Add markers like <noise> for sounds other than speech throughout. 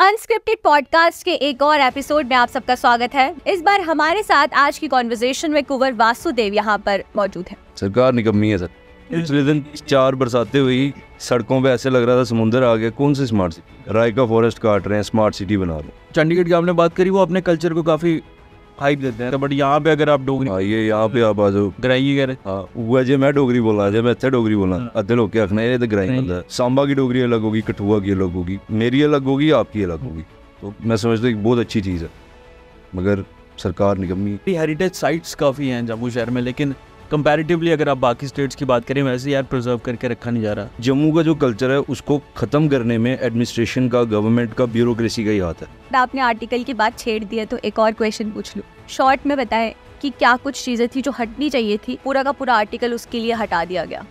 Unscripted podcast के एक और एपिसोड में आप सबका स्वागत है इस बार हमारे साथ आज की कॉन्वर्जेशन में कुंवर वासुदेव यहाँ पर मौजूद है सरकार निकम्मी है सर हम्म। पिछले दिन चार बरसाते हुई सड़कों पे ऐसे लग रहा था समुद्र आ गया कौन सी स्मार्ट सिटी राय का फॉरेस्ट काट रहे हैं स्मार्ट सिटी बना रहे हैं चंडीगढ़ की आपने बात करी वो अपने कल्चर को काफी हाइप देते हैं तो बट यहाँ पे अगर आप डोगरी हाँ यहाँ पे आप आ ग्राई कह रहे हाँ जे मैं डोगरी बोलना जे मैं इतने डोगरी बोला हाँ। अद्धे लोग आखना ये तो ग्राई बंदा सांबा की डोगरी अलग होगी कठुआ की अलग होगी मेरी अलग होगी आपकी अलग होगी तो मैं समझता हूँ बहुत अच्छी चीज़ है मगर सरकार निगमी हेरिटेज साइट्स काफ़ी हैं जम्मू शहर में लेकिन कंपैरेटिवली अगर आप बाकी स्टेट्स की बात करें वैसे यार प्रिजर्व करके रखा नहीं जा रहा जम्मू का जो कल्चर है उसको खत्म करने में एडमिनिस्ट्रेशन का गवर्नमेंट का ब्यूरोक्रेसी का ही हाथ है आपने आर्टिकल की बात छेड़ दी है तो एक और क्वेश्चन पूछ लू शॉर्ट में बताएं कि क्या कुछ चीज़ें थी जो हटनी चाहिए थी पूरा का पूरा आर्टिकल उसके लिए हटा दिया गया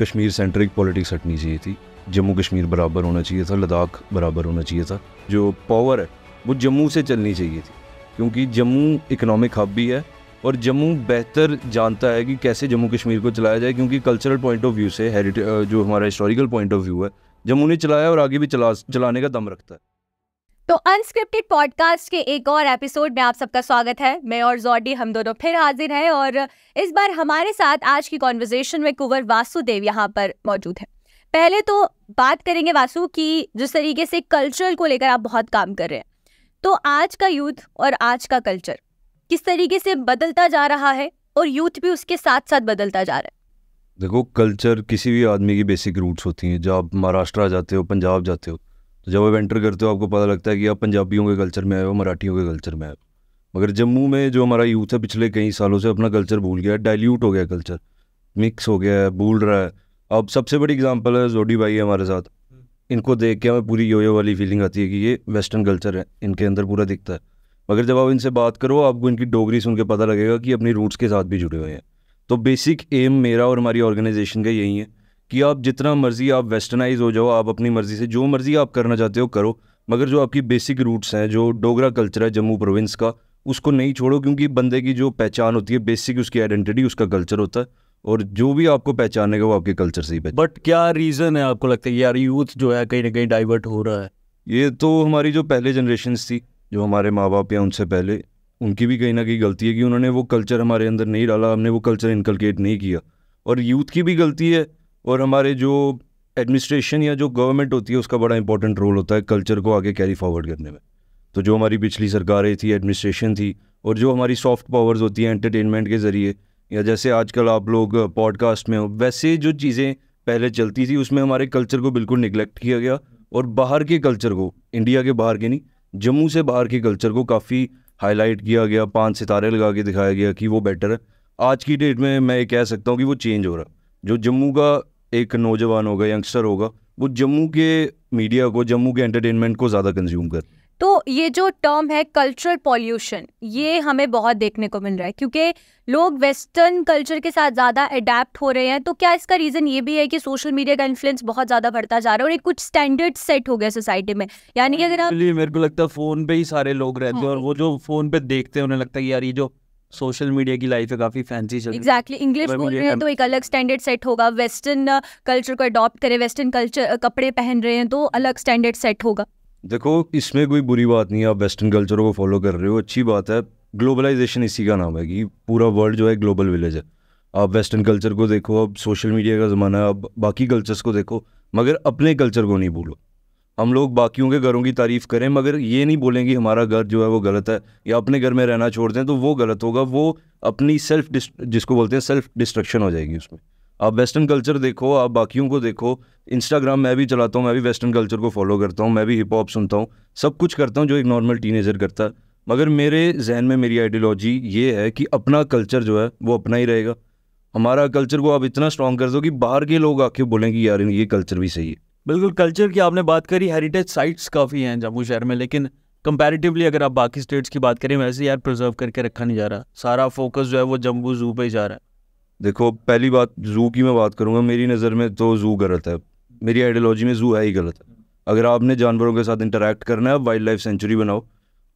कश्मीर सेंट्रिक पॉलिटिक्स हटनी चाहिए थी जम्मू कश्मीर बराबर होना चाहिए था लद्दाख बराबर होना चाहिए था जो पावर है वो जम्मू से चलनी चाहिए थी क्योंकि जम्मू इकोनॉमिक हब भी है और जम्मू बेहतर जानता है कि कैसे जम्मू कश्मीर को चलाया जाए क्योंकि कल्चरल पॉइंट ऑफ व्यू से हेरिटेज जो हमारा हिस्टोरिकल पॉइंट ऑफ व्यू है जम्मू ने चलाया और आगे भी चला चलाने का दम रखता है तो अनस्क्रिप्टेड पॉडकास्ट के एक और एपिसोड में आप सबका स्वागत है मैं और जॉर्डी हम दोनों फिर हाजिर हैं और इस बार हमारे साथ आज की कॉन्वर्जेशन में कुंवर वासुदेव यहाँ पर मौजूद है पहले तो बात करेंगे वासु की जिस तरीके से कल्चर को लेकर आप बहुत काम कर रहे हैं तो आज का यूथ और आज का कल्चर किस तरीके से बदलता जा रहा है और यूथ भी उसके साथ साथ बदलता जा रहा है देखो कल्चर किसी भी आदमी की बेसिक रूट्स होती हैं जब आप महाराष्ट्र जाते हो पंजाब जाते हो तो जब आप एंटर करते हो आपको पता लगता है कि आप पंजाबियों के कल्चर में आए हो मराठियों के कल्चर में आए हो मगर जम्मू में जो हमारा यूथ है पिछले कई सालों से अपना कल्चर भूल गया है डायल्यूट हो गया कल्चर मिक्स हो गया है भूल रहा है अब सबसे बड़ी एग्जाम्पल है जोडी भाई है हमारे साथ हम्म। इनको देख के हमें पूरी योयो वाली फीलिंग आती है कि ये वेस्टर्न कल्चर है इनके अंदर पूरा दिखता है मगर जब आप इनसे बात करो आपको इनकी डोगरी सुन के पता लगेगा कि अपनी रूट्स के साथ भी जुड़े हुए हैं तो बेसिक एम मेरा और हमारी ऑर्गेनाइजेशन का यही है कि आप जितना मर्ज़ी आप वेस्टर्नाइज हो जाओ आप अपनी मर्ज़ी से जो मर्ज़ी आप करना चाहते हो करो मगर जो आपकी बेसिक रूट्स हैं जो डोगरा कल्चर है जम्मू प्रोविंस का उसको नहीं छोड़ो क्योंकि बंदे की जो पहचान होती है बेसिक उसकी आइडेंटिटी उसका कल्चर होता है और जो भी आपको पहचानने का वो आपके कल्चर से ही पहचान बट क्या रीज़न है आपको लगता है यार यूथ जो है कहीं ना कहीं डाइवर्ट हो रहा है ये तो हमारी जो पहले जनरेशन थी जो हमारे माँ बाप या उनसे पहले उनकी भी कहीं ना कहीं गलती है कि उन्होंने वो कल्चर हमारे अंदर नहीं डाला हमने वो कल्चर इनकलकेट नहीं किया और यूथ की भी गलती है और हमारे जो एडमिनिस्ट्रेशन या जो गवर्नमेंट होती है उसका बड़ा इंपॉर्टेंट रोल होता है कल्चर को आगे कैरी फॉरवर्ड करने में तो जो हमारी पिछली सरकारें थी एडमिनिस्ट्रेशन थी और जो हमारी सॉफ्ट पावर्स होती हैं एंटरटेनमेंट के ज़रिए या जैसे आजकल आप लोग पॉडकास्ट में हो वैसे जो चीज़ें पहले चलती थी उसमें हमारे कल्चर को बिल्कुल निगलेक्ट किया गया और बाहर के कल्चर को इंडिया के बाहर के नहीं जम्मू से बाहर के कल्चर को काफ़ी हाईलाइट किया गया पांच सितारे लगा के दिखाया गया कि वो बेटर है आज की डेट में मैं ये कह सकता हूँ कि वो चेंज हो रहा जो जम्मू का एक नौजवान होगा यंगस्टर होगा वो जम्मू के मीडिया को जम्मू के एंटरटेनमेंट को ज़्यादा कंज्यूम कर तो ये जो टर्म है कल्चरल पॉल्यूशन ये हमें बहुत देखने को मिल रहा है क्योंकि लोग वेस्टर्न कल्चर के साथ ज़्यादा अडेप्ट हो रहे हैं तो क्या इसका रीज़न ये भी है कि सोशल मीडिया का इन्फ्लुएंस बहुत ज़्यादा बढ़ता जा रहा है और एक कुछ स्टैंडर्ड सेट हो गया सोसाइटी में यानी कि अगर आप मेरे को लगता है फ़ोन पे ही सारे लोग रहते हैं हाँ। और वो जो फ़ोन पे देखते हैं उन्हें लगता है यार ये जो सोशल मीडिया की लाइफ है काफी फैंसी चल एग्जैक्टली इंग्लिश बोल रहे हैं तो एक अलग स्टैंडर्ड सेट होगा वेस्टर्न कल्चर को अडॉप्ट करें वेस्टर्न कल्चर कपड़े पहन रहे हैं तो अलग स्टैंडर्ड सेट होगा देखो इसमें कोई बुरी बात नहीं है आप वेस्टर्न कल्चर को फॉलो कर रहे हो अच्छी बात है ग्लोबलाइजेशन इसी का नाम है कि पूरा वर्ल्ड जो है ग्लोबल विलेज है आप वेस्टर्न कल्चर को देखो अब सोशल मीडिया का ज़माना है अब बाकी कल्चर्स को देखो मगर अपने कल्चर को नहीं भूलो हम लोग बाकियों के घरों की तारीफ़ करें मगर ये नहीं बोलें कि हमारा घर जो है वो गलत है या अपने घर में रहना छोड़ दें तो वो गलत होगा वो अपनी सेल्फ जिसको बोलते हैं सेल्फ डिस्ट्रक्शन हो जाएगी उसमें आप वेस्टर्न कल्चर देखो आप बाकियों को देखो इंस्टाग्राम मैं भी चलाता हूँ मैं भी वेस्टर्न कल्चर को फॉलो करता हूँ मैं भी हिप हॉप सुनता हूँ सब कुछ करता हूँ जो एक नॉर्मल टीनेजर करता है मगर मेरे जहन में मेरी आइडियोलॉजी ये है कि अपना कल्चर जो है वो अपना ही रहेगा हमारा कल्चर को आप इतना स्ट्रॉन्ग कर दो कि बाहर के लोग आके बोलेंगे यार ये कल्चर भी सही है बिल्कुल कल्चर की आपने बात करी हेरिटेज साइट्स काफ़ी हैं जम्मू शहर में लेकिन कंपैरेटिवली अगर आप बाकी स्टेट्स की बात करें वैसे यार प्रिजर्व करके रखा नहीं जा रहा सारा फोकस जो है वो जम्मू जू पर ही जा रहा है देखो पहली बात जू की मैं बात करूँगा मेरी नज़र में तो जू गलत है मेरी आइडियोलॉजी में जू है ही गलत है अगर आपने जानवरों के साथ इंटरेक्ट करना है वाइल्ड लाइफ सेंचुरी बनाओ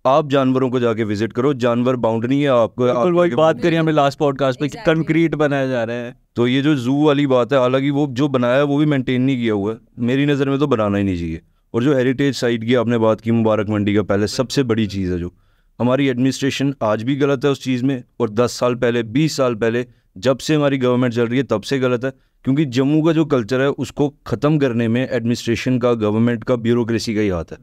आप जानवरों को जाके विजिट करो जानवर बाउंड नहीं है आपको वही बात करिए हमें लास्ट पॉडकास्ट पे exactly. कंक्रीट बनाया जा रहा है तो ये जो जू वाली बात है हालांकि वो जो बनाया है वो भी मेंटेन नहीं किया हुआ है मेरी नज़र में तो बनाना ही नहीं चाहिए और जो हेरिटेज साइट की आपने बात की मुबारक मंडी का पहले सबसे बड़ी चीज़ है जो हमारी एडमिनिस्ट्रेशन आज भी गलत है उस चीज़ में और दस साल पहले बीस साल पहले जब से हमारी गवर्नमेंट चल रही है तब से गलत है क्योंकि जम्मू का जो कल्चर है उसको ख़त्म करने में एडमिनिस्ट्रेशन का गवर्नमेंट का ब्यूरोक्रेसी का ही हाथ है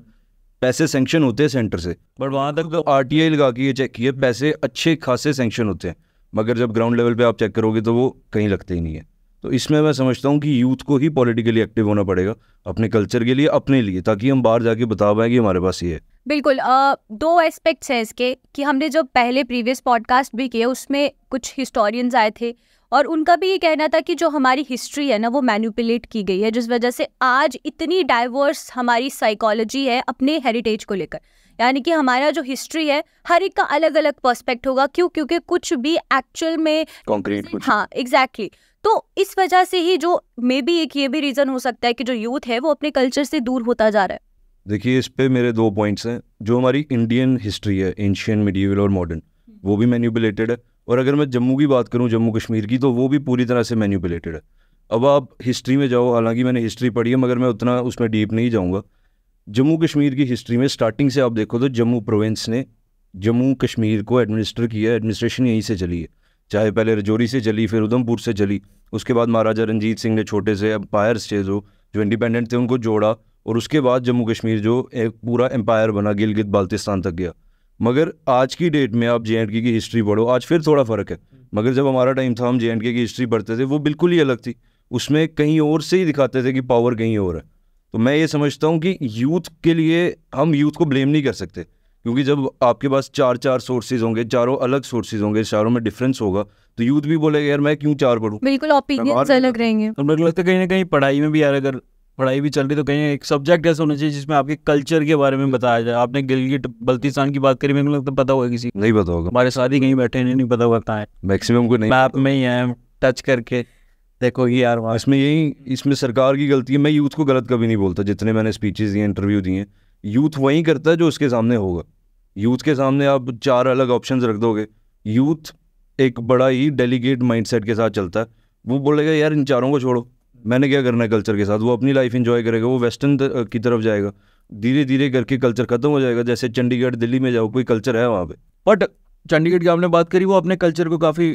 पैसे सेंक्शन होते हैं सेंटर से बट वहाँ तक तो आर टी आई लगा के ये चेक किए पैसे अच्छे खासे सेंक्शन होते हैं मगर जब ग्राउंड लेवल पे आप चेक करोगे तो वो कहीं लगते ही नहीं है तो इसमें मैं समझता हूँ कि यूथ को ही पॉलिटिकली एक्टिव होना पड़ेगा अपने कल्चर के लिए अपने लिए ताकि हम बाहर जाके बता पाए कि हमारे पास ये है बिल्कुल आ, दो एस्पेक्ट्स हैं इसके कि हमने जो पहले प्रीवियस पॉडकास्ट भी किए उसमें कुछ हिस्टोरियंस आए थे और उनका भी ये कहना था कि जो हमारी हिस्ट्री है ना वो मैनिपुलेट की गई है जिस वजह से आज इतनी डाइवर्स हमारी साइकोलॉजी है अपने हेरिटेज को लेकर यानी कि हमारा जो हिस्ट्री है हर एक का अलग अलग पर्सपेक्ट होगा क्यों क्योंकि कुछ भी एक्चुअल में कॉन्क्रीट हाँ एग्जैक्टली exactly. तो इस वजह से ही जो मे बी एक ये भी रीज़न हो सकता है कि जो यूथ है वो अपने कल्चर से दूर होता जा रहा है देखिए इस पे मेरे दो पॉइंट्स हैं जो हमारी इंडियन हिस्ट्री है एंशियन मिडीवल और मॉडर्न वो भी मैन्यूपुलेटेड है और अगर मैं जम्मू की बात करूँ जम्मू कश्मीर की तो वो भी पूरी तरह से मैन्यूपुलेटेड है अब आप हिस्ट्री में जाओ हालांकि मैंने हिस्ट्री पढ़ी है मगर मैं उतना उसमें डीप नहीं जाऊँगा जम्मू कश्मीर की हिस्ट्री में स्टार्टिंग से आप देखो तो जम्मू प्रोविंस ने जम्मू कश्मीर को एडमिनिस्टर किया एडमिनिस्ट्रेशन यहीं से चली है चाहे पहले रजौरी से चली फिर उधमपुर से चली उसके बाद महाराजा रंजीत सिंह ने छोटे से एम्पायर्स थे जो जो इंडिपेंडेंट थे उनको जोड़ा और उसके बाद जम्मू कश्मीर जो एक पूरा एम्पायर बना गिलगित बाल्तिस्तान तक गया मगर आज की डेट में आप जे की हिस्ट्री पढ़ो आज फिर थोड़ा फ़र्क है मगर जब हमारा टाइम था हम जे की हिस्ट्री पढ़ते थे वो बिल्कुल ही अलग थी उसमें कहीं और से ही दिखाते थे कि पावर कहीं और है तो मैं ये समझता हूँ कि यूथ के लिए हम यूथ को ब्लेम नहीं कर सकते क्योंकि जब आपके पास चार चार सोर्सेज होंगे चारों अलग सोर्सेज होंगे चारों में डिफरेंस होगा तो यूथ भी बोलेगा यार मैं क्यों चार पढ़ूँ बिल्कुल अलग रहेंगे तो मेरे को लगता है कहीं ना कहीं पढ़ाई में भी यार अगर पढ़ाई भी चल रही तो कहीं एक सब्जेक्ट ऐसा होना चाहिए जिसमें आपके कल्चर के बारे में बताया जाए आपने गिलगिट बल्तिस्तान की बात करी मेरे को लगता पता होगा किसी नहीं पता होगा हमारे साथ ही कहीं बैठे हैं नहीं पता होगा है मैक्सिमम को नहीं मैप में ही है टच करके देखो ये यार इसमें यही इसमें सरकार की गलती है मैं यूथ को गलत कभी नहीं बोलता जितने मैंने स्पीचेस दिए इंटरव्यू दिए यूथ वही करता है जो उसके सामने होगा यूथ के सामने आप चार अलग ऑप्शन रख दोगे यूथ एक बड़ा ही डेलीगेट माइंड के साथ चलता है वो बोलेगा यार इन चारों को छोड़ो मैंने क्या करना है कल्चर के साथ वो अपनी लाइफ इन्जॉय करेगा वो वेस्टर्न की तरफ जाएगा धीरे धीरे करके कल्चर खत्म हो जाएगा जैसे चंडीगढ़ दिल्ली में जाओ कोई कल्चर है वहाँ पे बट चंडीगढ़ की आपने बात करी वो अपने कल्चर को काफ़ी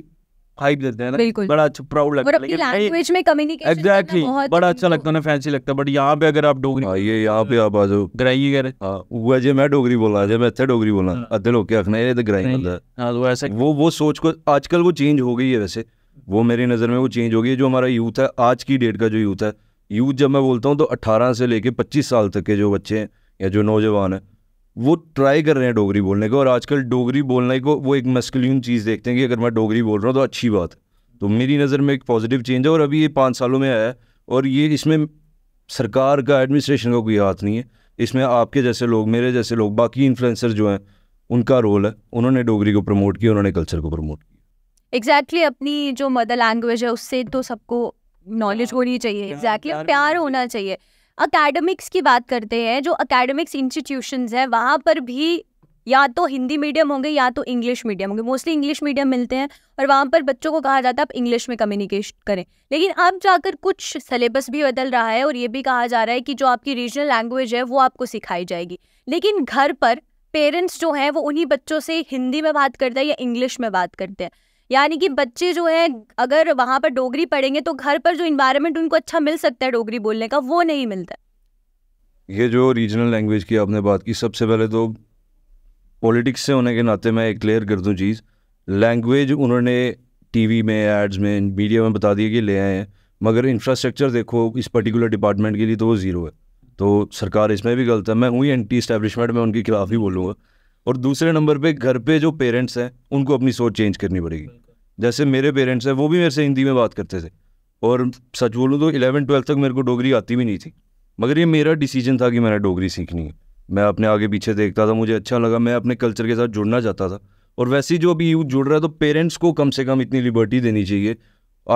हाइप देते हैं ना बड़ा अच्छा प्राउड लगता है लैंग्वेज में कम्युनिकेशन एग्जैक्टली बड़ा अच्छा लगता है ना फैंसी लगता है बट यहाँ पे अगर आप डोगरी आइए हाँ, यहाँ पे आप आज ग्राही कह हाँ, रहे हुआ जे मैं डोगरी बोला जे मैं अच्छा डोगरी बोला हाँ। अद्धे लोग आखना ये तो ग्राई बनता है वो वो वो सोच को आजकल वो चेंज हो गई है वैसे वो मेरी नज़र में वो चेंज हो गई है जो हमारा यूथ है आज की डेट का जो यूथ है यूथ जब मैं बोलता हूँ तो अट्ठारह से लेके पच्चीस साल तक के जो बच्चे हैं या जो नौजवान है वो ट्राई कर रहे हैं डोगरी बोलने को और आजकल डोगरी बोलने को वो एक मस्कुलिन चीज़ देखते हैं कि अगर मैं डोगरी बोल रहा हूँ तो अच्छी बात तो मेरी नज़र में एक पॉजिटिव चेंज है और अभी ये पाँच सालों में आया है और ये इसमें सरकार का एडमिनिस्ट्रेशन का कोई हाथ नहीं है इसमें आपके जैसे लोग मेरे जैसे लोग बाकी इन्फ्लुएंसर जो हैं उनका रोल है उन्होंने डोगरी को प्रमोट किया उन्होंने कल्चर को प्रमोट किया एग्जैक्टली exactly, अपनी जो मदर लैंग्वेज है उससे तो सबको नॉलेज हाँ। होनी चाहिए एग्जैक्टली exactly, प्यार होना चाहिए अकेडमिक्स की बात करते हैं जो अकेडमिक्स इंस्टीट्यूशंस है वहाँ पर भी या तो हिंदी मीडियम होंगे या तो इंग्लिश मीडियम होंगे मोस्टली इंग्लिश मीडियम मिलते हैं और वहाँ पर बच्चों को कहा जाता है आप इंग्लिश में कम्युनिकेशन करें लेकिन अब जाकर कुछ सिलेबस भी बदल रहा है और ये भी कहा जा रहा है कि जो आपकी रीजनल लैंग्वेज है वो आपको सिखाई जाएगी लेकिन घर पर पेरेंट्स जो हैं वो उन्हीं बच्चों से हिंदी में बात करते हैं या इंग्लिश में बात करते हैं यानी कि बच्चे जो हैं अगर वहाँ पर डोगरी पढ़ेंगे तो घर पर जो इन्वायरमेंट उनको अच्छा मिल सकता है डोगरी बोलने का वो नहीं मिलता ये जो रीजनल लैंग्वेज की आपने बात की सबसे पहले तो पॉलिटिक्स से होने के नाते मैं एक क्लियर कर दूँ चीज़ लैंग्वेज उन्होंने टीवी में एड्स में मीडिया में बता दिए कि ले आए हैं मगर इंफ्रास्ट्रक्चर देखो इस पर्टिकुलर डिपार्टमेंट के लिए तो वो ज़ीरो है तो सरकार इसमें भी गलत है मैं वही एंटी इस्टेब्लिशमेंट में उनके खिलाफ ही बोलूँगा और दूसरे नंबर पे घर पे जो पेरेंट्स हैं उनको अपनी सोच चेंज करनी पड़ेगी जैसे मेरे पेरेंट्स हैं वो भी मेरे से हिंदी में बात करते थे और सच बोलूँ तो इलेवन ट्वेल्थ तक मेरे को डोगरी आती भी नहीं थी मगर ये मेरा डिसीजन था कि मैंने डोगरी सीखनी है मैं अपने आगे पीछे देखता था मुझे अच्छा लगा मैं अपने कल्चर के साथ जुड़ना चाहता था और वैसे ही जो अभी यूथ जुड़ रहा है तो पेरेंट्स को कम से कम इतनी लिबर्टी देनी चाहिए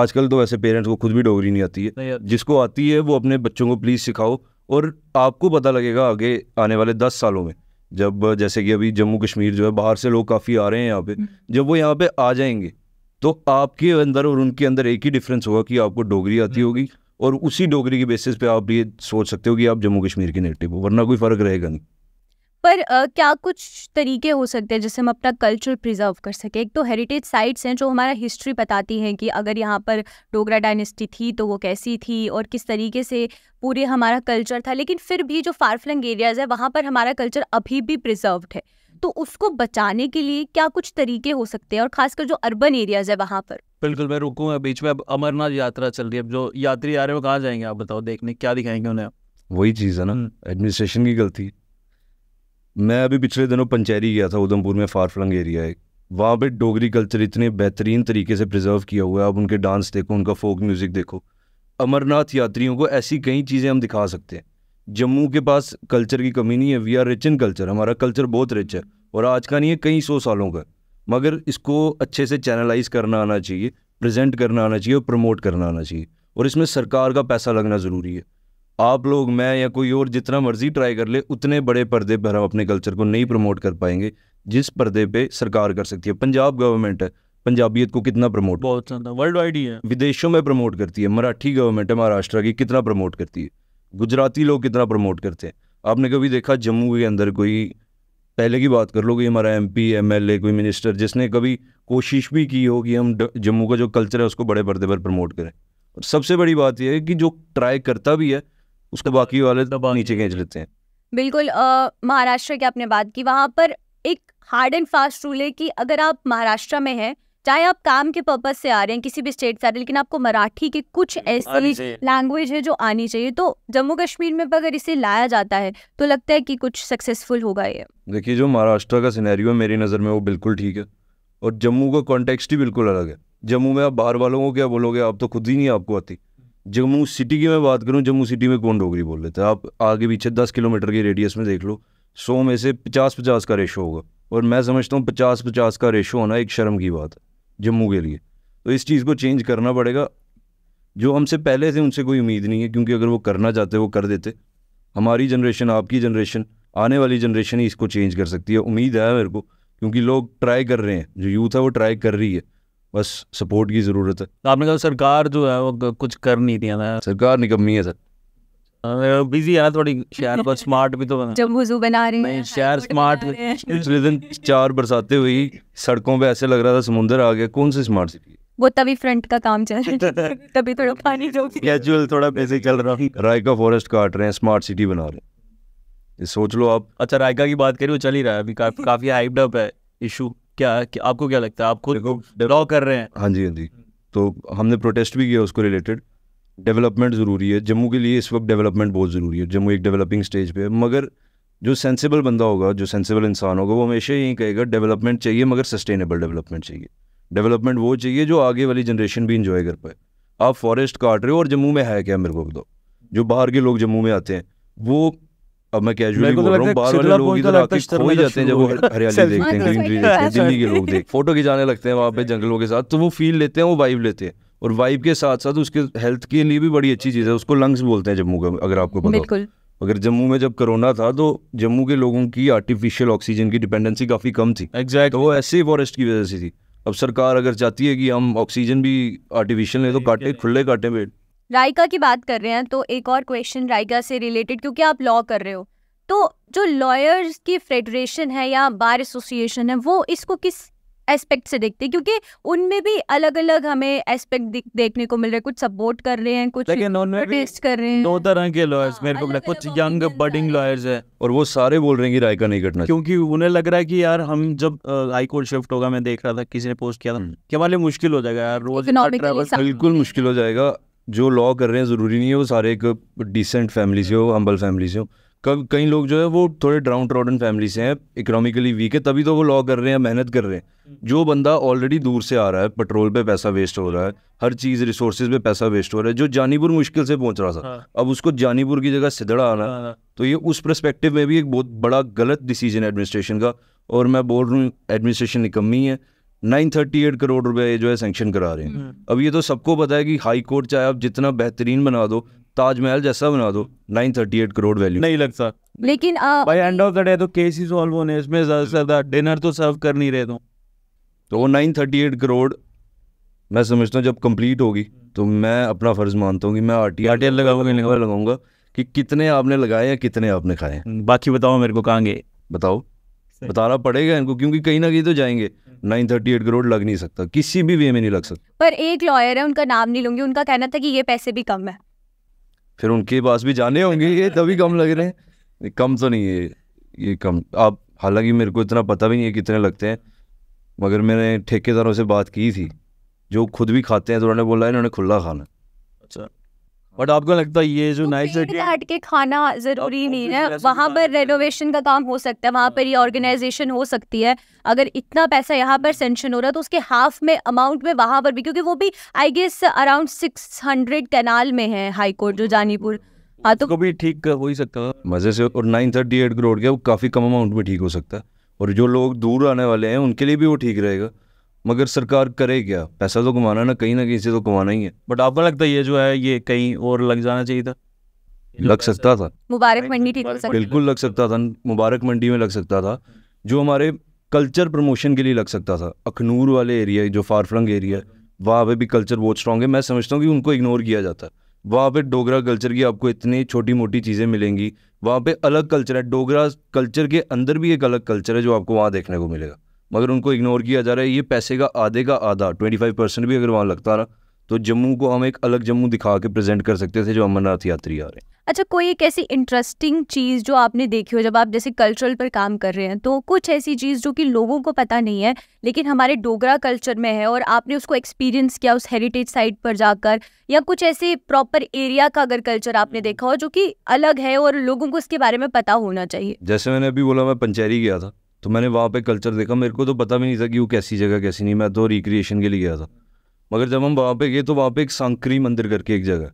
आजकल तो वैसे पेरेंट्स को खुद भी डोगरी नहीं आती है जिसको आती है वो अपने बच्चों को प्लीज़ सिखाओ और आपको पता लगेगा आगे आने वाले दस सालों में जब जैसे कि अभी जम्मू कश्मीर जो है बाहर से लोग काफ़ी आ रहे हैं यहाँ पे हम्म। जब वो यहाँ पे आ जाएंगे तो आपके अंदर और उनके अंदर एक ही डिफरेंस होगा कि आपको डोगरी आती हम्म। होगी और उसी डोगरी के बेसिस पे आप ये सोच सकते हो कि आप जम्मू कश्मीर के नेटिव हो वरना कोई फ़र्क रहेगा नहीं पर uh, क्या कुछ तरीके हो सकते हैं जिससे हम अपना कल्चर प्रिजर्व कर सकें एक तो हेरिटेज साइट्स हैं जो हमारा हिस्ट्री बताती हैं कि अगर यहाँ पर डोगरा डायनेस्टी थी तो वो कैसी थी और किस तरीके से पूरे हमारा कल्चर था लेकिन फिर भी जो फारफ्लंग एरियाज़ है वहाँ पर हमारा कल्चर अभी भी प्रिजर्व्ड है तो उसको बचाने के लिए क्या कुछ तरीके हो सकते हैं और खासकर जो अर्बन एरियाज है वहाँ पर बिल्कुल मैं रुकूँ बीच में अब अमरनाथ यात्रा चल रही है अब जो यात्री आ रहे हो कहाँ जाएंगे आप बताओ देखने क्या दिखाएंगे उन्हें वही चीज़ है ना एडमिनिस्ट्रेशन की गलती मैं अभी पिछले दिनों पंचैरी गया था उधमपुर में फार फ्लंग एरिया है वहाँ पे डोगरी कल्चर इतने बेहतरीन तरीके से प्रिजर्व किया हुआ है आप उनके डांस देखो उनका फोक म्यूज़िक देखो अमरनाथ यात्रियों को ऐसी कई चीज़ें हम दिखा सकते हैं जम्मू के पास कल्चर की कमी नहीं है we are rich in culture हमारा कल्चर बहुत रिच है और आज का नहीं है कई सौ सालों का मगर इसको अच्छे से चैनलाइज करना आना चाहिए प्रेजेंट करना आना चाहिए और प्रमोट करना आना चाहिए और इसमें सरकार का पैसा लगना ज़रूरी है आप लोग मैं या कोई और जितना मर्जी ट्राई कर ले उतने बड़े पर्दे पर हम अपने कल्चर को नहीं प्रमोट कर पाएंगे जिस पर्दे पे सरकार कर सकती है पंजाब गवर्नमेंट है पंजाबियत को कितना प्रमोट बहुत ज़्यादा वर्ल्ड वाइड ही है विदेशों में प्रमोट करती है मराठी गवर्नमेंट है महाराष्ट्र की कितना प्रमोट करती है गुजराती लोग कितना प्रमोट करते हैं आपने कभी देखा जम्मू के अंदर कोई पहले की बात कर लो कि हमारा M P M L A कोई मिनिस्टर जिसने कभी कोशिश भी की हो कि हम जम्मू का जो कल्चर है उसको बड़े पर्दे पर प्रमोट करें और सबसे बड़ी बात यह है कि जो ट्राई करता भी है उसके बाकी वाले दबा तो नीचे खींच लेते हैं बिल्कुल महाराष्ट्र की आपने बात की वहाँ पर एक हार्ड एंड फास्ट रूल है कि अगर आप महाराष्ट्र में हैं चाहे आप काम के पर्पज से आ रहे हैं किसी भी स्टेट से लेकिन आपको मराठी के कुछ ऐसी लैंग्वेज है जो आनी चाहिए तो जम्मू कश्मीर में अगर इसे लाया जाता है तो लगता है कि कुछ सक्सेसफुल होगा ये देखिए जो महाराष्ट्र का सिनेरियो है मेरी नज़र में वो बिल्कुल ठीक है और जम्मू का कॉन्टेक्स्ट ही बिल्कुल अलग है जम्मू में आप बाहर वालों को क्या बोलोगे आप तो खुद ही नहीं आपको आती जम्मू सिटी की मैं बात करूँ जम्मू सिटी में कौन डोगरी बोल लेते हैं आप आगे पीछे दस किलोमीटर के रेडियस में देख लो सौ में से पचास पचास का रेशो होगा और मैं समझता हूँ पचास पचास का रेशो होना एक शर्म की बात है जम्मू के लिए तो इस चीज़ को चेंज करना पड़ेगा जो हमसे पहले थे उनसे कोई उम्मीद नहीं है क्योंकि अगर वो करना चाहते वो कर देते हमारी जनरेशन आपकी जनरेशन आने वाली जनरेशन ही इसको चेंज कर सकती है उम्मीद है मेरे को क्योंकि लोग ट्राई कर रहे हैं जो यूथ है वो ट्राई कर रही है बस सपोर्ट की ज़रूरत है तो आपने कहा सरकार जो है वो कुछ कर नहीं दिया था सरकार निकम्मी है सर बिजी हाँ, है थोड़ी शहर पर स्मार्ट <laughs> भी तो बना जम्बूजू बना रही है शहर स्मार्ट पिछले दिन चार बरसाते हुई सड़कों पे ऐसे लग रहा था समुंदर आ गया कौन सी स्मार्ट सिटी वो तभी फ्रंट का काम चल रहा है <laughs> तभी थोड़ा पानी जो कैजुअल थोड़ा पैसे चल रहा है रायका फॉरेस्ट काट रहे हैं स्मार्ट सिटी बना रहे हैं सोच लो आप अच्छा रायका की बात करी वो चल ही रहा है अभी काफ़ी हाइपड अप है इशू क्या, कि आपको क्या लगता है आप खुद ड्रॉ कर रहे हैं हाँ जी हाँ जी तो हमने प्रोटेस्ट भी किया उसको रिलेटेड डेवलपमेंट ज़रूरी है जम्मू के लिए इस वक्त डेवलपमेंट बहुत ज़रूरी है जम्मू एक डेवलपिंग स्टेज पे है मगर जो सेंसिबल बंदा होगा जो सेंसिबल इंसान होगा वो हमेशा यही कहेगा डेवलपमेंट चाहिए मगर सस्टेनेबल डेवलपमेंट चाहिए डेवलपमेंट वो चाहिए जो आगे वाली जनरेशन भी इंजॉय कर पाए आप फॉरेस्ट काट रहे हो और जम्मू में है क्या मेरे को बताओ जो बाहर के लोग जम्मू में आते हैं वो अब मैं कैजुअली तो बोल रहा हूँ बाहर वाले लोग इधर आके खो जाते हैं जब वो हरियाली देखते हैं ग्रीनरी देखते हैं दिल्ली के लोग देख फोटो खिंचाने लगते हैं वहाँ पे जंगलों के साथ तो वो फील लेते हैं वो वाइब लेते हैं और वाइब के साथ साथ उसके हेल्थ के लिए भी बड़ी अच्छी चीज़ है उसको लंग्स बोलते हैं जम्मू का अगर आपको पता अगर जम्मू में जब कोरोना था तो जम्मू के लोगों की आर्टिफिशियल ऑक्सीजन की डिपेंडेंसी काफ़ी कम थी एग्जैक्ट तो वो ऐसे ही फॉरेस्ट की वजह से थी अब सरकार अगर चाहती है कि हम ऑक्सीजन भी आर्टिफिशियल ले तो काटे खुले काटे पेड़ रायका की बात कर रहे हैं तो एक और क्वेश्चन रायका से रिलेटेड क्योंकि आप लॉ कर रहे हो तो जो लॉयर्स की फेडरेशन है या बार एसोसिएशन है वो इसको किस एस्पेक्ट से देखते हैं क्योंकि उनमें भी अलग अलग हमें एस्पेक्ट देखने को मिल रहे हैं कुछ सपोर्ट कर रहे हैं कुछ प्रोटेस्ट कर रहे हैं दो तरह के लॉयर्स मेरे को अलग कुछ यंग बडिंग लॉयर्स है और वो सारे बोल रहे हैं कि रायका नहीं कटना क्योंकि उन्हें लग रहा है कि यार हम जब हाई कोर्ट शिफ्ट होगा मैं देख रहा था किसी ने पोस्ट किया था हम्म। कि हमारे लिए मुश्किल हो जाएगा यार रोज बिल्कुल मुश्किल हो जाएगा जो लॉ कर रहे हैं ज़रूरी नहीं है वो सारे एक डिसेंट फैमिली से हो हम्बल फैमिली से हो कब कई लोग जो है वो थोड़े ड्राउन ट्रॉडन फैमिली से हैं इकोनॉमिकली वीक है तभी तो वो लॉ कर रहे हैं मेहनत कर रहे हैं हम्म। जो बंदा ऑलरेडी दूर से आ रहा है पेट्रोल पे पैसा वेस्ट हो रहा है हर चीज़ रिसोर्सेज पे पैसा वेस्ट हो रहा है जो जानीपुर मुश्किल से पहुंच रहा था हाँ। अब उसको जानीपुर की जगह सिदड़ा आना हाँ, हाँ। तो ये उस परस्पेक्टिव में भी एक बहुत बड़ा गलत डिसीजन है एडमिनिस्ट्रेशन का और मैं बोल रहा हूँ एडमिनिस्ट्रेशन निकम्मी है 938 करोड़ रुपए ये जो है सैंक्शन करा रहे हैं हम्म। अब ये तो सबको पता है कि हाई कोर्ट चाहे आप जितना बेहतरीन बना दो ताजमहल जैसा बना दो 938 करोड़ वैल्यू नहीं लग सकता लेकिन भाई एंड ऑफ द डे तो केस ही सॉल्व होने इसमें ज्यादा से ज्यादा डिनर तो सर्व कर नहीं रहे तो तो वो 938 करोड़ मैं समझता हूँ जब कंप्लीट होगी तो मैं अपना फर्ज मानता हूँ कि मैं R T R T L लगाऊंगा लगाऊंगा कि कितने आपने लगाए या कितने आपने खाए बाकी बताओ मेरे को कहाँ गए बताओ बताना पड़ेगा इनको क्योंकि कहीं ना कहीं तो जाएंगे हम्म। नाइन थर्टी एट करोड़ लग नहीं सकता किसी भी वे में नहीं लग सकता पर एक लॉयर है उनका नाम नहीं लूंगी उनका कहना था कि ये पैसे भी कम है फिर उनके पास भी जाने होंगे ये तभी कम लग रहे हैं कम तो नहीं है ये कम आप हालांकि मेरे को इतना पता भी नहीं है कितने लगते हैं मगर मैंने ठेकेदारों से बात की थी जो खुद भी खाते हैं तो उन्होंने बोला इन्होंने खुला खाना अच्छा बट आपको लगता है ये जो नाइट सेट हट के खाना जरूरी तो नहीं है वहाँ पर रेनोवेशन का काम हो सकता है वहाँ पर ये ऑर्गेनाइजेशन हो सकती है अगर इतना पैसा यहाँ पर सेंशन हो रहा है तो उसके हाफ में अमाउंट में वहाँ पर भी क्योंकि वो भी I guess around six hundred canal में है हाई कोर्ट जो जानीपुर हाँ तो भी ठीक हो ही सकता है मजे से और नाइन थर्टी एट करोड़ के वो काफ़ी कम अमाउंट में ठीक हो सकता है और जो लोग दूर आने वाले हैं उनके लिए भी वो ठीक रहेगा मगर सरकार करे क्या पैसा तो कमाना ना कहीं ना कहीं से तो कमाना ही है बट आपको लगता है ये जो है ये कहीं और लग जाना चाहिए था लग सकता था मुबारक मंडी ठीक बिल्कुल लग सकता था मुबारक मंडी में लग सकता था जो हमारे कल्चर प्रमोशन के लिए लग सकता था अखनूर वाले एरिया जो फारफ्रंग एरिया वहाँ पे भी कल्चर बहुत स्ट्रॉग है मैं समझता हूँ कि उनको इग्नोर किया जाता है वहाँ पे डोगरा कल्चर की आपको इतनी छोटी मोटी चीज़ें मिलेंगी वहाँ पे अलग कल्चर है डोगरा कल्चर के अंदर भी एक अलग कल्चर है जो आपको वहाँ देखने को मिलेगा मगर उनको इग्नोर किया जा रहा है ये पैसे का आधे का आधा ट्वेंटी फाइव परसेंट भी अगर वहाँ लगता रहा तो जम्मू को हम एक अलग जम्मू दिखा के प्रेजेंट कर सकते थे जो अमरनाथ यात्री आ रहे हैं अच्छा कोई एक ऐसी इंटरेस्टिंग चीज़ जो आपने देखी हो जब आप जैसे कल्चरल पर काम कर रहे हैं तो कुछ ऐसी चीज़ जो कि लोगों को पता नहीं है लेकिन हमारे डोगरा कल्चर में है और आपने उसको एक्सपीरियंस किया उस हेरिटेज साइट पर जाकर या कुछ ऐसे प्रॉपर एरिया का अगर कल्चर आपने देखा हो जो कि अलग है और लोगों को इसके बारे में पता होना चाहिए जैसे मैंने अभी बोला मैं पंचहरी गया था तो मैंने वहाँ पे कल्चर देखा मेरे को तो पता भी नहीं था कि वो कैसी जगह कैसी नहीं मैं तो रिक्रिएशन के लिए गया था मगर जब हम वहाँ पे गए तो वहाँ पे एक सांकरी मंदिर करके एक जगह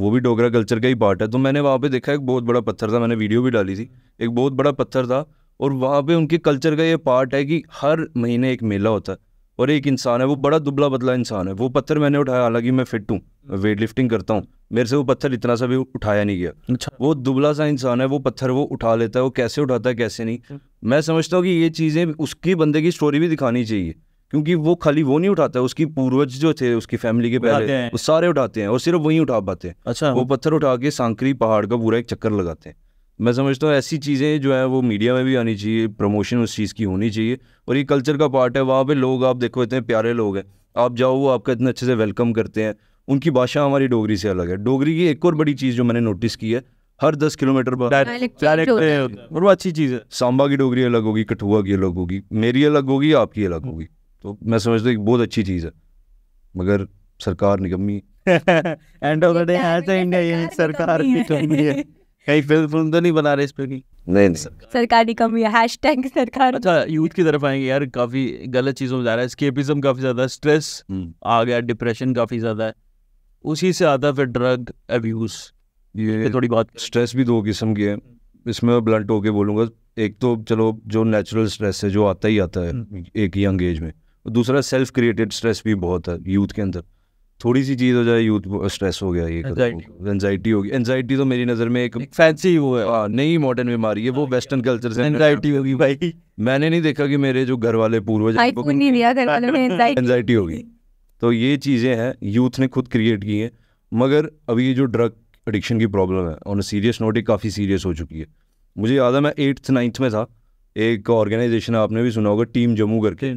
वो भी डोगरा कल्चर का ही पार्ट है तो मैंने वहाँ पे देखा एक बहुत बड़ा पत्थर था मैंने वीडियो भी डाली थी एक बहुत बड़ा पत्थर था और वहाँ पे उनके कल्चर का ये पार्ट है कि हर महीने एक मेला होता है और एक इंसान है वो बड़ा दुबला बदला इंसान है वो पत्थर मैंने उठाया हालांकि मैं फिट हूँ वेट लिफ्टिंग करता हूँ मेरे से वो पत्थर इतना सा भी उठाया नहीं गया अच्छा वो दुबला सा इंसान है वो पत्थर वो उठा लेता है वो कैसे उठाता है कैसे नहीं अच्छा। मैं समझता हूँ कि ये चीज़ें उसकी बंदे की स्टोरी भी दिखानी चाहिए क्योंकि वो खाली वो नहीं उठाता है उसकी पूर्वज जो थे उसकी फैमिली के पहले वो सारे उठाते हैं और सिर्फ वही उठा पाते हैं अच्छा वो पत्थर उठा के सांकरी पहाड़ का पूरा एक चक्कर लगाते हैं मैं समझता हूँ ऐसी चीज़ें जो है वो मीडिया में भी आनी चाहिए प्रमोशन उस चीज़ की होनी चाहिए और ये कल्चर का पार्ट है वहाँ पे लोग आप देखो इतने प्यारे लोग हैं आप जाओ वो आपका इतने अच्छे से वेलकम करते हैं उनकी भाषा हमारी डोगरी से अलग है डोगरी की एक और बड़ी चीज़ जो मैंने नोटिस की है हर दस किलोमीटर पर और वो अच्छी चीज़ है सांबा की डोगरी अलग होगी कठुआ की अलग होगी मेरी अलग होगी आपकी अलग होगी तो मैं समझता हूँ एक बहुत अच्छी चीज़ है मगर सरकार निगमी एंड ऑफ द डे है <laughs> तो हाँ, तो सरकार निगमी है कहीं फिल्म फिल्म तो नहीं बना रहे इस पे की नहीं नहीं सरकारी कमी है हैशटैग सरकार अच्छा यूथ की तरफ आएंगे यार काफी गलत चीजों में जा रहा है स्केपिज्म काफी ज्यादा स्ट्रेस हम्म। आ गया डिप्रेशन काफी ज्यादा है उसी से आता फिर ड्रग अब्यूज ये थोड़ी बात स्ट्रेस भी दो किस्म की है इसमें मैं ब्लंट होके बोलूंगा एक तो चलो जो नेचुरल स्ट्रेस है जो आता ही आता है हम्म। एक यंग एज में दूसरा सेल्फ क्रिएटेड स्ट्रेस भी बहुत है यूथ के अंदर थोड़ी सी चीज़ हो जाए यूथ स्ट्रेस हो गया ये एनजाइटी होगी एनजाइटी तो मेरी नज़र में एक, एक फैंसी वो है आ, हाँ, नई मॉडर्न बीमारी है वो वेस्टर्न कल्चर से एनजाइटी होगी भाई मैंने नहीं देखा कि मेरे जो घर वाले पूर्वज एनजाइटी होगी तो ये चीज़ें हैं यूथ ने खुद क्रिएट की हैं मगर अभी ये जो ड्रग एडिक्शन की प्रॉब्लम है और सीरियस नोट ही काफ़ी सीरियस हो चुकी है मुझे याद है मैं एट्थ नाइन्थ में था एक ऑर्गेनाइजेशन आपने भी सुना होगा टीम जम्मू करके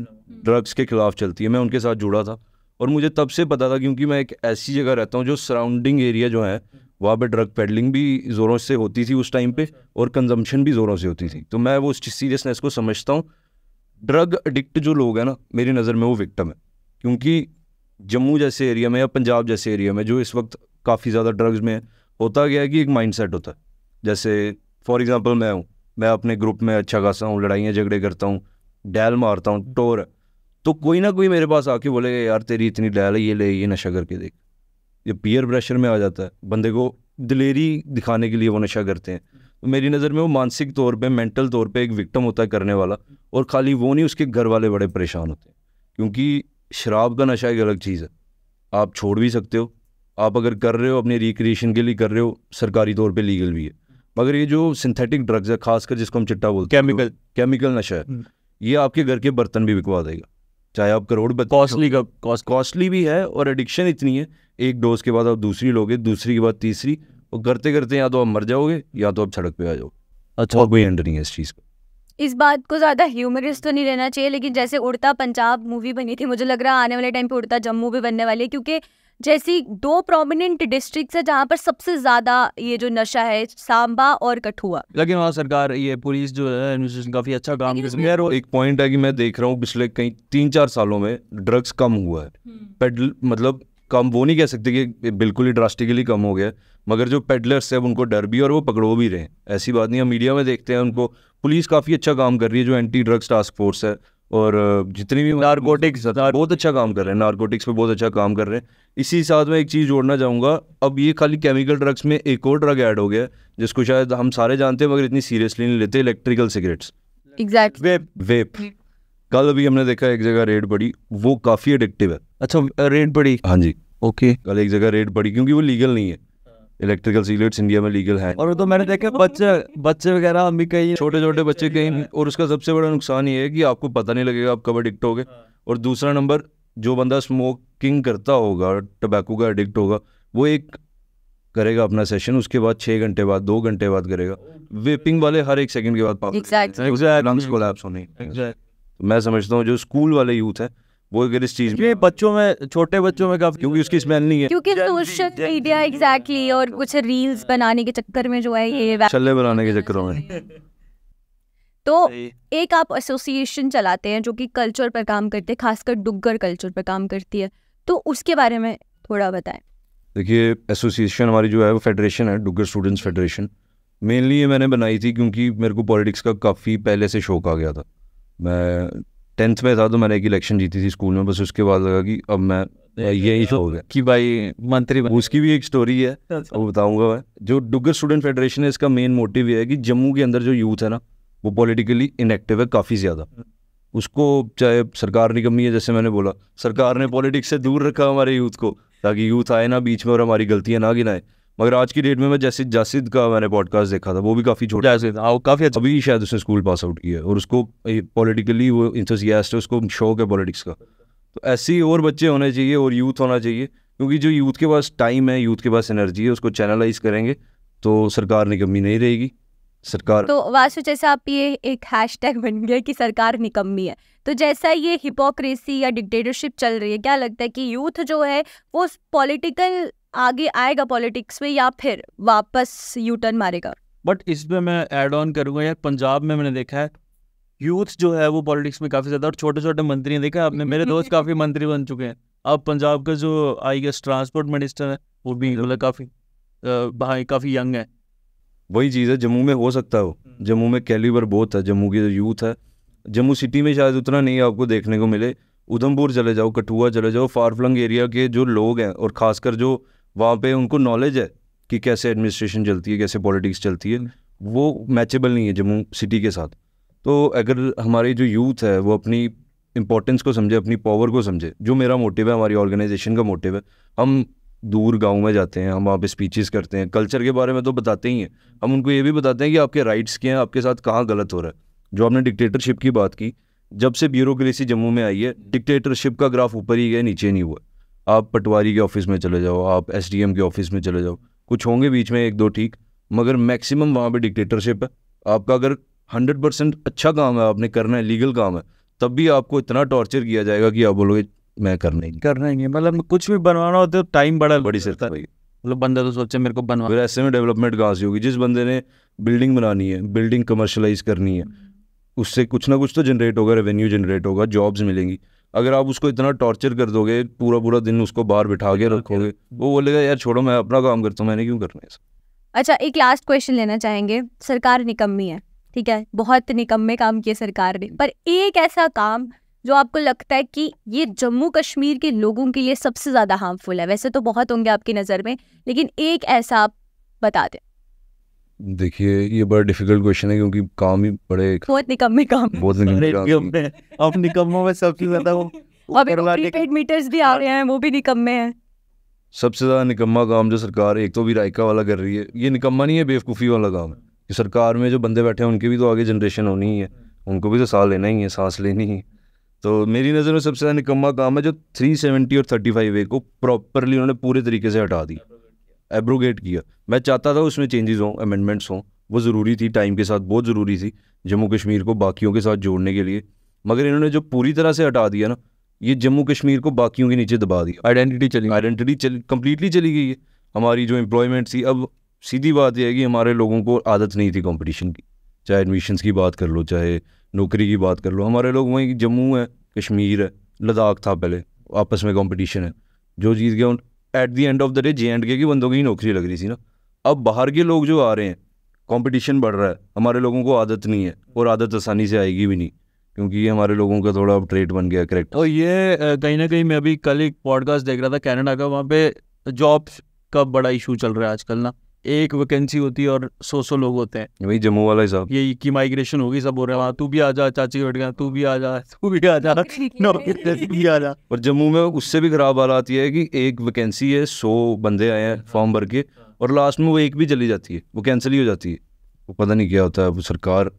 ड्रग्स के खिलाफ चलती है मैं उनके साथ जुड़ा था और मुझे तब से पता था क्योंकि मैं एक ऐसी जगह रहता हूँ जो सराउंडिंग एरिया जो है वहाँ पे ड्रग पेडलिंग भी ज़ोरों से होती थी उस टाइम पे अच्छा। और कंजम्पशन भी ज़ोरों से होती थी तो मैं वो सीरियसनेस को समझता हूँ ड्रग एडिक्ट जो लोग हैं ना मेरी नज़र में वो विक्टम है क्योंकि जम्मू जैसे एरिया में या पंजाब जैसे एरिया में जो इस वक्त काफ़ी ज़्यादा ड्रग्स में होता गया है कि एक माइंड सेट होता है जैसे फॉर एग्ज़ाम्पल मैं हूँ मैं अपने ग्रुप में अच्छा खासा हूँ लड़ाइयाँ झगड़े करता हूँ डैल मारता हूँ टोर तो कोई ना कोई मेरे पास आके बोलेगा यार तेरी इतनी डैल है ये ले ये नशा करके देख ये पियर प्रेशर में आ जाता है बंदे को दिलेरी दिखाने के लिए वो नशा करते हैं तो मेरी नज़र में वो मानसिक तौर पे मेंटल तौर पे एक विक्टम होता है करने वाला और खाली वो नहीं उसके घर वाले बड़े परेशान होते हैं क्योंकि शराब का नशा एक अलग चीज़ है आप छोड़ भी सकते हो आप अगर कर रहे हो अपने रिक्रिएशन के लिए कर रहे हो सरकारी तौर पर लीगल भी है मगर ये जो सिंथेटिक ड्रग्स है खासकर जिसको हम चिट्टा बोलते हैं केमिकल केमिकल नशा है हम्म। ये आपके घर के बर्तन भी बिकवा देगा चाहे आप करोड़ कॉस्टली का कॉस्टली भी है और एडिक्शन इतनी है एक डोज के बाद आप दूसरी लोगे दूसरी के बाद तीसरी और करते करते या तो आप मर जाओगे या तो आप सड़क पे आ जाओगे अच्छा और कोई एंड नहीं है इस चीज़ का इस बात को ज़्यादा ह्यूमरस तो नहीं रहना चाहिए लेकिन जैसे उड़ता पंजाब मूवी बनी थी मुझे लग रहा है आने वाले टाइम पे उड़ता जम्मू भी बनने वाली है क्योंकि जैसी दो प्रोमिनेंट डिस्ट्रिक्ट है जहाँ पर सबसे ज्यादा ये जो नशा है सांबा और कठुआ लेकिन वहाँ सरकार ये पुलिस जो है काफी अच्छा काम कर एक पॉइंट है कि मैं देख रहा हूँ पिछले कई तीन चार सालों में ड्रग्स कम हुआ है पेडल हम्म। मतलब कम वो नहीं कह सकते कि बिल्कुल ही ड्रास्टिकली कम हो गया मगर जो पेडलर्स है उनको डर भी और वो पकड़ो भी रहे ऐसी बात नहीं हम मीडिया में देखते हैं उनको पुलिस काफ़ी अच्छा काम कर रही है जो एंटी ड्रग्स टास्क फोर्स है और जितनी भी नारकोटिक्स बहुत अच्छा काम कर रहे हैं नार्कोटिक्स पे बहुत अच्छा काम कर रहे हैं इसी साथ में एक चीज़ जोड़ना चाहूँगा अब ये खाली केमिकल ड्रग्स में एक और ड्रग ऐड हो गया जिसको शायद हम सारे जानते हैं मगर इतनी सीरियसली नहीं लेते electrical cigarettes exact vape vape hmm. कल अभी हमने देखा एक जगह रेट बढ़ी वो काफ़ी एडिक्टिव है अच्छा रेट बढ़ी हाँ जी ओके कल एक जगह रेट बढ़ी क्योंकि वो लीगल नहीं है इलेक्ट्रिकल सिगरेट्स इंडिया में लीगल है और तो मैंने देखा बच्चे बच्चे वगैरह भी कहीं छोटे छोटे बच्चे कहीं हाँ। और उसका सबसे बड़ा नुकसान ये है कि आपको पता नहीं लगेगा आप कब एडिक्ट हो गए और दूसरा नंबर जो बंदा स्मोकिंग करता होगा टबैको का एडिक्ट होगा वो एक करेगा अपना सेशन उसके बाद छः घंटे बाद दो घंटे बाद करेगा वेपिंग वाले हर एक सेकंड के बाद लंग्स कोलैप्स होने मैं समझता हूँ जो स्कूल वाले यूथ है वो अगर इस चीज में बच्चों में छोटे बच्चों में काफी क्योंकि उसकी स्मेल नहीं है क्योंकि सोशल मीडिया एग्जैक्टली और कुछ रील्स बनाने के चक्कर में जो है ये हाँ। छल्ले बनाने के चक्करों में तो एक आप एसोसिएशन चलाते हैं जो कि कल्चर पर काम करते हैं खासकर डुग्गर कल्चर पर काम करती है तो उसके बारे में थोड़ा बताएं देखिए एसोसिएशन हमारी जो है वो फेडरेशन है डुग्गर स्टूडेंट्स फेडरेशन मेनली ये मैंने बनाई थी क्योंकि मेरे को पॉलिटिक्स का काफ़ी पहले से शौक आ गया था मैं टेंथ में था तो मैंने एक इलेक्शन जीती थी स्कूल में बस उसके बाद लगा कि अब मैं यही हो गया कि भाई मंत्री उसकी भी एक स्टोरी है वो अच्छा। बताऊंगा मैं जो डुगर स्टूडेंट फेडरेशन है इसका मेन मोटिव ये है कि जम्मू के अंदर जो यूथ है ना वो पॉलिटिकली इनएक्टिव है काफ़ी ज़्यादा हम्म। उसको चाहे सरकार ने कमी है जैसे मैंने बोला सरकार ने पॉलिटिक्स से दूर रखा हमारे यूथ को ताकि यूथ आए ना बीच में और हमारी गलतियाँ ना गिनाए मगर आज की डेट में मैं जैसे जासिद का मैंने पॉडकास्ट देखा था वो भी काफ़ी छोटा आओ हाँ, काफ़ी अच्छा अभी शायद उसने स्कूल पास आउट किया है और उसको पॉलिटिकली वो इंथोजियास्ट है उसको शौक है पॉलिटिक्स का तो ऐसे ही और बच्चे होने चाहिए और यूथ होना चाहिए क्योंकि जो यूथ के पास टाइम है यूथ के पास एनर्जी है उसको चैनलाइज करेंगे तो सरकार निकम्मी नहीं रहेगी सरकार तो वास्तु जैसा आप ये एक टैग बन गया कि सरकार निकम्मी है तो जैसा ये हिपोक्रेसी या डिक्टेटरशिप चल रही है क्या लगता है कि यूथ जो है वो पॉलिटिकल आगे आएगा पॉलिटिक्स में या फिर वापस यू टर्न मारेगा बट इसमें मैं ऐड ऑन करूंगा यार पंजाब में मैंने देखा है यूथ जो है वो पॉलिटिक्स में काफी ज्यादा और छोटे छोटे मंत्री देखा आपने मेरे दोस्त काफी मंत्री बन चुके हैं अब पंजाब का जो आई गेस ट्रांसपोर्ट मिनिस्टर है वो भी मतलब काफी भाई काफी यंग है वही चीज़ है जम्मू में हो सकता है वो हम्म। जम्मू में कैलिबर बहुत है जम्मू की जो यूथ है जम्मू सिटी में शायद उतना नहीं आपको देखने को मिले उधमपुर चले जाओ कठुआ चले जाओ फारफ्लंग एरिया के जो लोग हैं और खासकर जो वहाँ पे उनको नॉलेज है कि कैसे एडमिनिस्ट्रेशन चलती है कैसे पॉलिटिक्स चलती है वो मैचेबल नहीं है जम्मू सिटी के साथ तो अगर हमारी जो यूथ है वो अपनी इंपॉर्टेंस को समझे अपनी पावर को समझे जो मेरा मोटिव है हमारी ऑर्गेनाइजेशन का मोटिव है हम दूर गाँव में जाते हैं हम वहाँ पे स्पीचेस करते हैं कल्चर के बारे में तो बताते ही हैं हम उनको ये भी बताते हैं कि आपके राइट्स क्या हैं आपके साथ कहाँ गलत हो रहा है जो आपने डिक्टेटरशिप की बात की जब से ब्यूरोक्रेसी जम्मू में आई है डिक्टेटरशिप का ग्राफ ऊपर ही गया नीचे नहीं हुआ आप पटवारी के ऑफिस में चले जाओ आप एस के ऑफिस में चले जाओ कुछ होंगे बीच में एक दो ठीक मगर मैक्सिमम वहाँ पर डिक्टेटरशिप है आपका अगर हंड्रेड परसेंट अच्छा काम है आपने करना है लीगल काम है तब भी आपको इतना टॉर्चर किया जाएगा कि आप बोलोगे मैं करना ही करना ही मतलब कुछ भी बनवाना होता है टाइम बड़ा बड़ी सिर मतलब बंदा तो सोचे मेरे को बनवा फिर ऐसे में डेवलपमेंट कहाँ से होगी जिस बंदे ने बिल्डिंग बनानी है बिल्डिंग कमर्शलाइज करनी है उससे कुछ ना कुछ तो जनरेट होगा रेवेन्यू जनरेट होगा जॉब्स मिलेंगी अगर आप उसको इतना टॉर्चर कर दोगे पूरा पूरा दिन उसको बाहर बिठा के हाँ, रखोगे वो बोलेगा यार छोड़ो मैं अपना काम करता हूँ मैंने क्यों करना है अच्छा एक लास्ट क्वेश्चन लेना चाहेंगे सरकार निकम्मी है ठीक है बहुत निकम्मे काम किए सरकार ने पर एक ऐसा काम जो आपको लगता है कि ये जम्मू कश्मीर के लोगों के लिए सबसे ज़्यादा हार्मफुल है वैसे तो बहुत होंगे आपकी नज़र में लेकिन एक ऐसा आप बता दें देखिए ये बड़ा डिफिकल्ट क्वेश्चन है क्योंकि काम ही बड़े बहुत निकम्मे काम बहुत निकम्मे अब निकम्मों में सबसे ज्यादा <laughs> अभी प्रीपेड मीटर्स भी आ रहे हैं वो भी निकम्मे हैं सबसे ज़्यादा निकम्मा काम जो सरकार एक तो भी रायका वाला कर रही है ये निकम्मा नहीं है बेवकूफ़ी वाला काम है कि सरकार में जो बंदे बैठे हैं उनके भी तो आगे जनरेशन होनी है उनको भी तो सांस लेना ही है सांस लेनी है तो मेरी नज़र में सबसे ज़्यादा निकम्मा काम है जो 370 और 35 ए को प्रॉपरली उन्होंने पूरे तरीके से हटा दी एब्रोगेट किया मैं चाहता था उसमें चेंजेस हों अमेंडमेंट्स हों वो ज़रूरी थी टाइम के साथ बहुत ज़रूरी थी जम्मू कश्मीर को बाकियों के साथ जोड़ने के लिए मगर इन्होंने जो पूरी तरह से हटा दिया ना ये जम्मू कश्मीर को बाकियों के नीचे दबा दिया आइडेंटिटी चली आइडेंटिटी चली कम्प्लीटली चली गई है हमारी जो एम्प्लॉयमेंट थी अब सीधी बात यह है कि हमारे लोगों को आदत नहीं थी कॉम्पटिशन की चाहे एडमिशन्स की बात कर लो चाहे नौकरी की बात कर लो हमारे लोग वहीं जम्मू है कश्मीर है लद्दाख था पहले आपस में कॉम्पटिशन है जो जीत गया at the end of the day J and K बंदों की नौकरी लग रही थी ना अब बाहर के लोग जो आ रहे हैं कॉम्पिटिशन बढ़ रहा है हमारे लोगों को आदत नहीं है और आदत आसानी से आएगी भी नहीं क्योंकि ये हमारे लोगों का थोड़ा अब ट्रेट बन गया करेक्ट और ये कहीं ना कहीं मैं अभी कल एक पॉडकास्ट देख रहा था कैनेडा का वहाँ पे जॉब्स का बड़ा इशू चल रहा है आजकल ना एक वैकेंसी होती है और सौ सौ लोग होते हैं वही जम्मू वाला हिसाब यही की माइग्रेशन होगी सब बोल रहे हैं हाँ, तू भी आ जा चाची बैठ गया तू भी आ जा तू भी आ जा भी आ जा और जम्मू में उससे भी खराब हाल आती है कि एक वैकेंसी है सौ बंदे आए हैं फॉर्म भर के और लास्ट में वो एक भी चली जाती है वो कैंसिल ही हो जाती है वो पता नहीं क्या होता है वो सरकार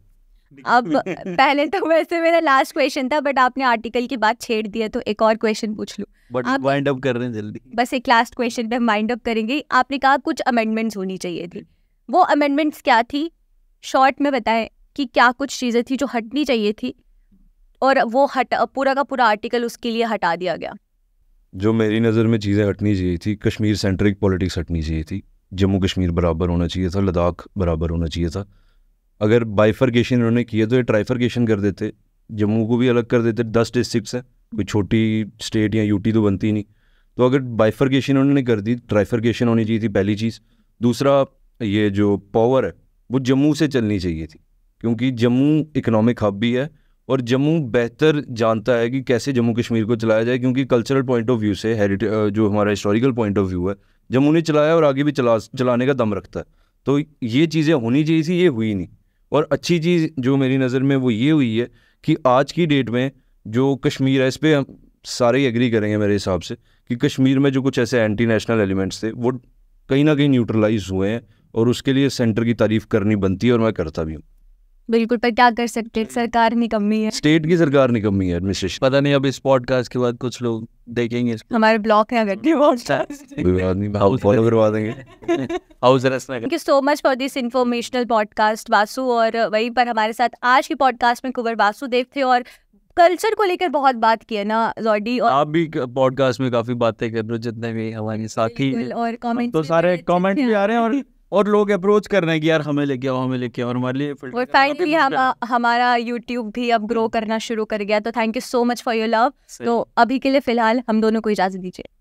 अब <laughs> पहले तो वैसे मेरा लास्ट क्वेश्चन था बट आपने आर्टिकल की बात छेड़ दिया तो एक और क्वेश्चन पूछ लो बट वाइंड अप कर रहे हैं जल्दी बस एक लास्ट क्वेश्चन पे हम वाइंड अप करेंगे आपने कहा कुछ अमेंडमेंट्स होनी चाहिए थी वो अमेंडमेंट्स क्या थी शॉर्ट में बताएं कि क्या कुछ चीज़ें थी जो हटनी चाहिए थी और वो हट पूरा का पूरा आर्टिकल उसके लिए हटा दिया गया जो मेरी नज़र में चीज़ें हटनी चाहिए थी कश्मीर सेंट्रिक पॉलिटिक्स हटनी चाहिए थी जम्मू कश्मीर बराबर होना चाहिए था लद्दाख बराबर होना चाहिए था अगर बाइफरगेशन उन्होंने किया तो ये ट्राइफरगेशन कर देते जम्मू को भी अलग कर देते दस डिस्ट्रिक्स हैं कोई छोटी स्टेट या यूटी तो बनती नहीं तो अगर बाइफरगेशन उन्होंने कर दी ट्राइफरगेशन होनी चाहिए थी पहली चीज़ दूसरा ये जो पावर है वो जम्मू से चलनी चाहिए थी क्योंकि जम्मू इकोनॉमिक हब भी है और जम्मू बेहतर जानता है कि कैसे जम्मू कश्मीर को चलाया जाए क्योंकि कल्चरल पॉइंट ऑफ व्यू से हेरिटे जो हमारा हिस्टोरिकल पॉइंट ऑफ व्यू है जम्मू ने चलाया और आगे भी चला चलाने का दम रखता है तो ये चीज़ें होनी चाहिए थी ये हुई नहीं और अच्छी चीज़ जो मेरी नज़र में वो ये हुई है कि आज की डेट में जो कश्मीर है इस पर हम सारे ही एग्री करेंगे मेरे हिसाब से कि कश्मीर में जो कुछ ऐसे एंटी नेशनल एलिमेंट्स थे वो कहीं ना कहीं न्यूट्रलाइज हुए हैं और उसके लिए सेंटर की तारीफ़ करनी बनती है और मैं करता भी हूँ बिल्कुल पर क्या कर सकते हैं सरकार निकम्मी है स्टेट की सरकार निकम्मी है एडमिनिस्ट्रेशन पता नहीं अब इस पॉडकास्ट के बाद कुछ लोग देखेंगे हमारे ब्लॉक है अगर thank you so much for this informational podcast Vasu और वहीं पर हमारे साथ आज की पॉडकास्ट में कुंवर वासुदेव थे और कल्चर को लेकर बहुत बात की है ना जॉडी और आप भी पॉडकास्ट में काफी बातें कर रहे हो जितने भी हमारे साथी और कमेंट तो सारे कमेंट भी आ रहे हैं और और लोग अप्रोच कर रहे हैं कि यार हमें लेके आओ हमें लेके आओ हमारे लिए और फाइनली हम हमारा यूट्यूब भी अब ग्रो करना शुरू कर गया तो thank you so much for your love तो अभी के लिए फिलहाल हम दोनों को इजाज़त दीजिए